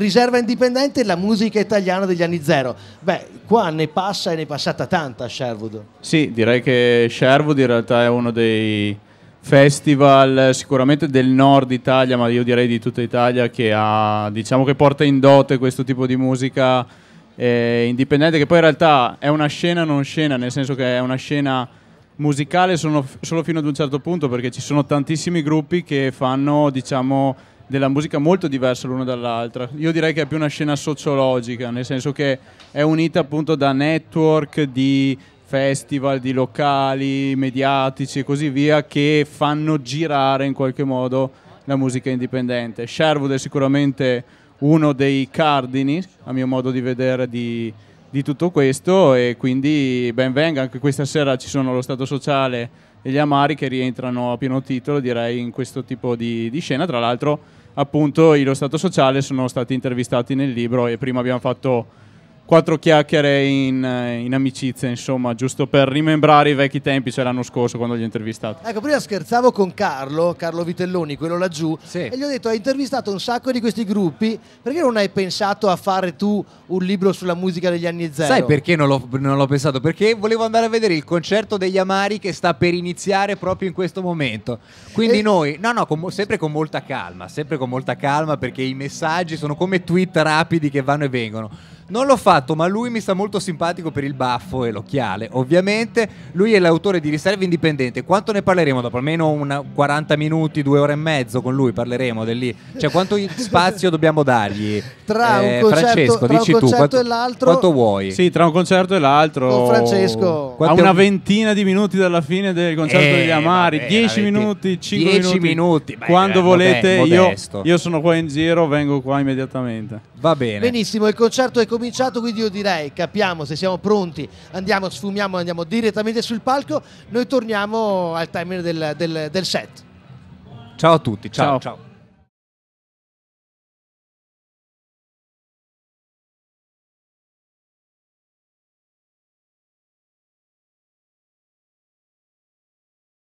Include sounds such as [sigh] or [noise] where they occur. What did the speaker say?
riserva indipendente la musica italiana degli anni zero. Beh, qua ne passa e ne è passata tanta a Sherwood. Sì, direi che Sherwood in realtà è uno dei festival eh, sicuramente del nord Italia, ma io direi di tutta Italia, che, ha, diciamo che porta in dote questo tipo di musica eh, indipendente, che poi in realtà è una scena non scena, nel senso che è una scena musicale solo fino ad un certo punto, perché ci sono tantissimi gruppi che fanno, diciamo, della musica molto diversa l'una dall'altra. Io direi che è più una scena sociologica, nel senso che è unita appunto da network di festival, di locali mediatici e così via che fanno girare in qualche modo la musica indipendente. Sherwood è sicuramente uno dei cardini, a mio modo di vedere, di, di tutto questo e quindi ben venga, anche questa sera ci sono lo Stato Sociale e gli Amari che rientrano a pieno titolo direi in questo tipo di, di scena, tra l'altro appunto lo Stato Sociale sono stati intervistati nel libro e prima abbiamo fatto quattro chiacchiere in, eh, in, amicizia, insomma, giusto per rimembrare i vecchi tempi, cioè l'anno scorso quando gli ho intervistato. Ecco, prima scherzavo con Carlo, Carlo Vitelloni, quello laggiù, sì. e gli ho detto hai intervistato un sacco di questi gruppi, perché non hai pensato a fare tu un libro sulla musica degli anni zero? Sai perché non l'ho, non l'ho pensato? Perché volevo andare a vedere il concerto degli Amari che sta per iniziare proprio in questo momento. Quindi e... noi, no no, con, sempre con molta calma, sempre con molta calma perché i messaggi sono come tweet rapidi che vanno e vengono non l'ho fatto, ma lui mi sta molto simpatico per il baffo e l'occhiale. Ovviamente, lui è l'autore di Riserve Indipendente. Quanto ne parleremo dopo? Almeno 40 minuti, due ore e mezzo con lui parleremo di lì. Cioè, quanto [laughs] spazio dobbiamo dargli? Tra eh, un concerto, Francesco, tra dici un concerto tu, quanto, e l'altro. Quanto vuoi? Sì, tra un concerto e l'altro. Con Francesco. A una ventina di minuti dalla fine del concerto eh, degli Amari. Vabbè, 10 20... minuti, 5 10 minuti. minuti. Beh, quando beh, volete, io, io sono qua in giro, vengo qua immediatamente. Va bene. Benissimo, il concerto è cominciato cominciato, quindi io direi capiamo se siamo pronti, andiamo, sfumiamo, andiamo direttamente sul palco, noi torniamo al termine del, del, del set. Ciao a tutti, ciao. ciao. ciao.